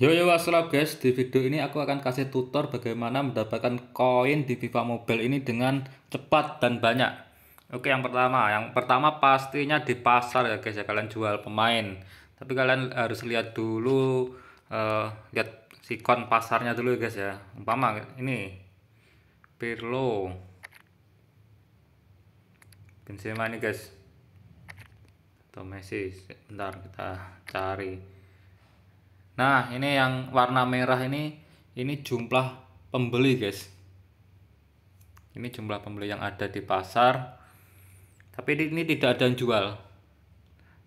Yo yo what's up guys, di video ini aku akan kasih tutor bagaimana mendapatkan koin di pipa Mobile ini dengan cepat dan banyak. Oke, yang pertama, yang pertama pastinya di pasar ya guys ya kalian jual pemain. Tapi kalian harus lihat dulu uh, lihat sikon pasarnya dulu ya guys ya. Umpama ini Pirlo. Benzema ini guys. Atau Messi. Bentar kita cari. Nah, ini yang warna merah ini ini jumlah pembeli, guys. Ini jumlah pembeli yang ada di pasar. Tapi ini tidak ada yang jual.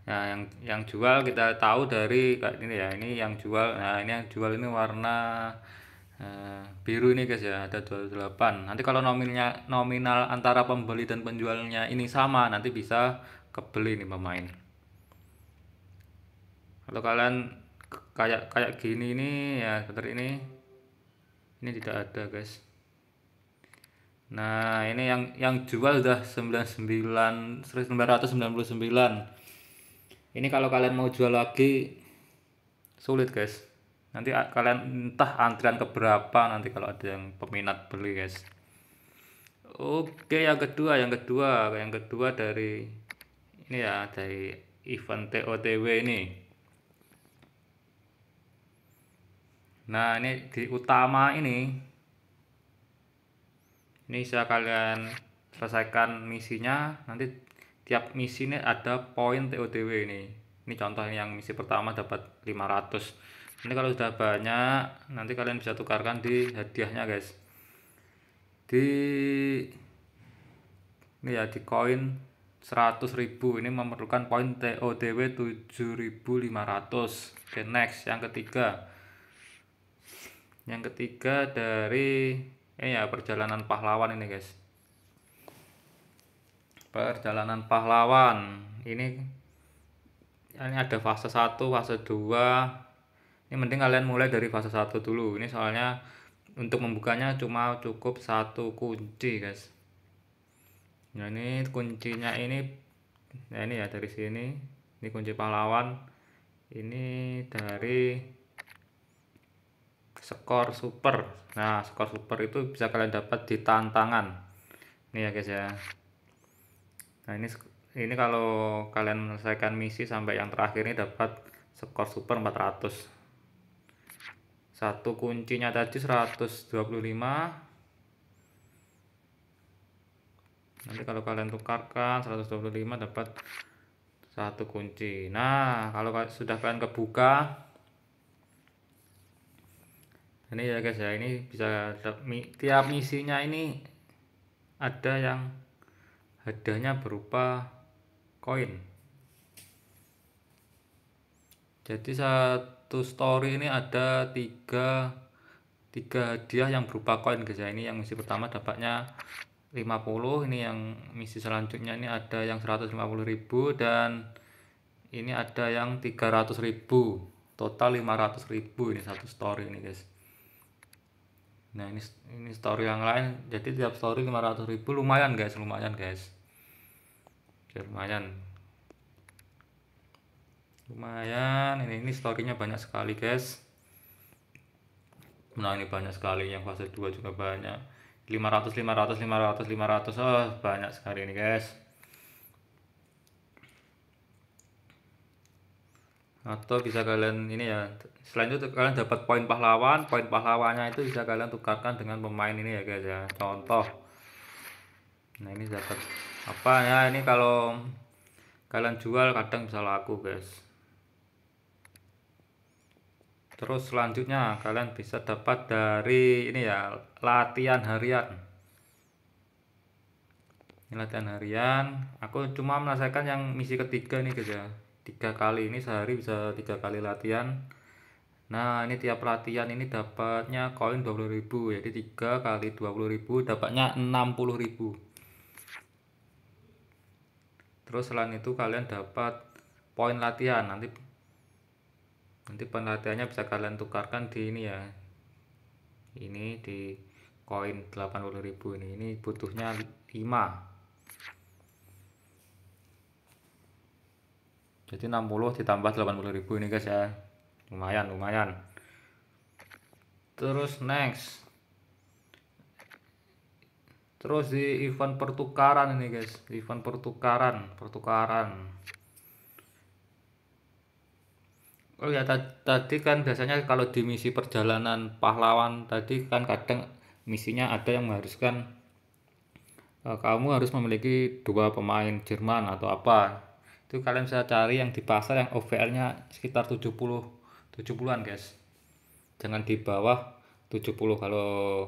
Nah, yang yang jual kita tahu dari kayak ini ya. Ini yang jual. Nah, ini yang jual ini warna eh, biru ini guys ya ada 28 nanti kalau nominalnya nominal antara pembeli dan penjualnya ini sama nanti bisa kebeli nih pemain kalau kalian kayak kayak gini ini ya seperti ini ini tidak ada guys nah ini yang yang jual udah 99 sembilan ini kalau kalian mau jual lagi sulit guys nanti ah, kalian entah antrian keberapa nanti kalau ada yang peminat beli guys oke yang kedua yang kedua yang kedua dari ini ya dari event TOTW ini Nah, ini di utama ini ini saya kalian selesaikan misinya nanti tiap misi ini ada poin TODW ini ini contoh yang misi pertama dapat 500 ini kalau sudah banyak nanti kalian bisa tukarkan di hadiahnya guys di ini ya di koin 100.000 ini memerlukan poin TODW 7500 oke next yang ketiga yang ketiga dari eh ya perjalanan pahlawan ini guys perjalanan pahlawan ini ini ada fase 1 fase 2 ini mending kalian mulai dari fase 1 dulu ini soalnya untuk membukanya cuma cukup satu kunci guys nah ini kuncinya ini nah ini ya dari sini ini kunci pahlawan ini dari skor super nah skor super itu bisa kalian dapat di tantangan ini ya guys ya nah ini ini kalau kalian menyelesaikan misi sampai yang terakhir ini dapat skor super 400 satu kuncinya tadi 125 nanti kalau kalian tukarkan 125 dapat satu kunci nah kalau sudah kalian kebuka ini ya guys ya ini bisa tiap misinya ini ada yang hadiahnya berupa koin jadi satu story ini ada tiga tiga hadiah yang berupa koin guys ya ini yang misi pertama dapatnya 50 ini yang misi selanjutnya ini ada yang 150.000 dan ini ada yang 300.000 total 500.000 ini satu story ini guys nah ini ini story yang lain jadi tiap story 500 ribu lumayan guys lumayan guys ya, lumayan lumayan ini ini storynya banyak sekali guys nah ini banyak sekali yang fase 2 juga banyak 500 500 500 500 oh, banyak sekali ini guys atau bisa kalian ini ya selain itu kalian dapat poin pahlawan poin pahlawannya itu bisa kalian tukarkan dengan pemain ini ya guys ya contoh nah ini dapat apa ya ini kalau kalian jual kadang bisa laku guys terus selanjutnya kalian bisa dapat dari ini ya latihan harian ini latihan harian aku cuma menyelesaikan yang misi ketiga nih guys ya tiga kali ini sehari bisa tiga kali latihan nah ini tiap latihan ini dapatnya koin 20.000 jadi tiga kali 20.000 dapatnya 60.000 terus selain itu kalian dapat poin latihan nanti nanti poin bisa kalian tukarkan di ini ya ini di koin 80.000 ini ini butuhnya 5 jadi 60 ditambah 80 ribu ini guys ya lumayan lumayan terus next terus di event pertukaran ini guys event pertukaran pertukaran Oh ya tadi kan biasanya kalau di misi perjalanan pahlawan tadi kan kadang misinya ada yang mengharuskan eh, kamu harus memiliki dua pemain Jerman atau apa itu kalian bisa cari yang di pasar yang OVR nya sekitar 70 70-an guys jangan di bawah 70 kalau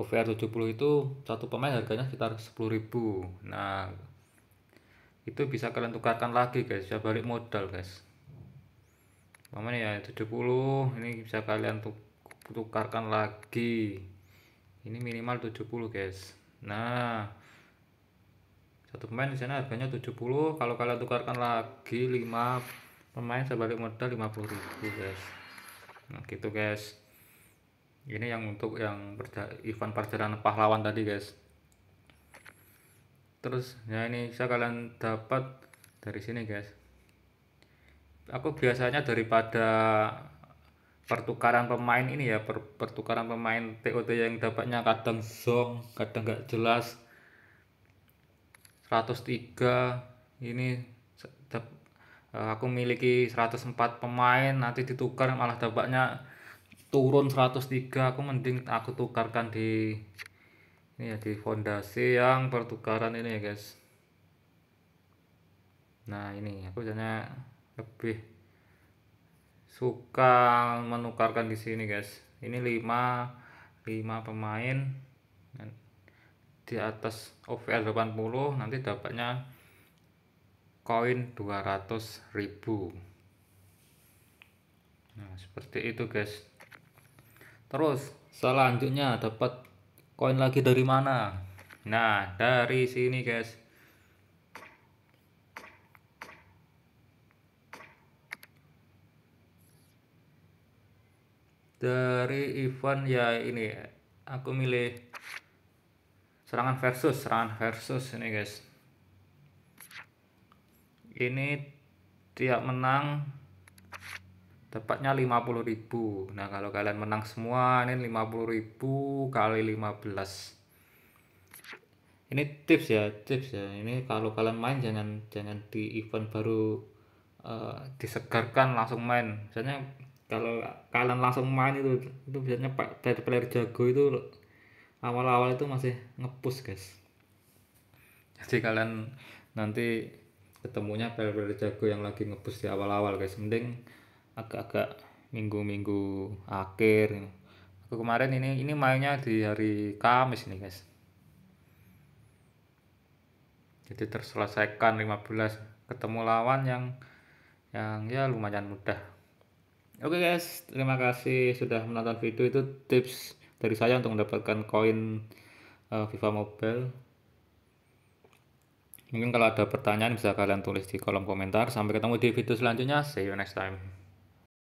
OVR 70 itu satu pemain harganya sekitar 10.000 nah itu bisa kalian tukarkan lagi guys bisa balik modal guys Paman ya 70 ini bisa kalian tukarkan lagi ini minimal 70 guys nah satu pemain di sana harganya 70 kalau kalian tukarkan lagi 5 pemain sebalik modal 50 ribu guys nah gitu guys ini yang untuk yang perja event perjalanan pahlawan tadi guys terus ya ini bisa kalian dapat dari sini guys aku biasanya daripada pertukaran pemain ini ya per pertukaran pemain TOT yang dapatnya kadang zong kadang nggak jelas 103 ini eh, aku miliki 104 pemain nanti ditukar malah dapatnya turun 103 aku mending aku tukarkan di ini ya di fondasi yang pertukaran ini ya guys nah ini aku jadinya lebih suka menukarkan di sini guys ini 5 5 pemain di atas OVL 80 nanti dapatnya koin 200.000 nah seperti itu guys terus selanjutnya dapat koin lagi dari mana nah dari sini guys dari event ya ini aku milih serangan versus serangan versus ini guys ini tiap menang tepatnya 50.000 nah kalau kalian menang semua ini 50.000 kali 15 ini tips ya tips ya ini kalau kalian main jangan jangan di event baru uh, disegarkan langsung main misalnya kalau kalian langsung main itu itu biasanya player jago itu awal-awal itu masih ngepus guys jadi kalian nanti ketemunya player-player jago yang lagi ngepus di awal-awal guys mending agak-agak minggu-minggu akhir aku kemarin ini ini mainnya di hari Kamis nih guys jadi terselesaikan 15 ketemu lawan yang yang ya lumayan mudah oke guys terima kasih sudah menonton video itu tips dari saya untuk mendapatkan koin uh, Viva Mobile. Mungkin kalau ada pertanyaan bisa kalian tulis di kolom komentar. Sampai ketemu di video selanjutnya. See you next time.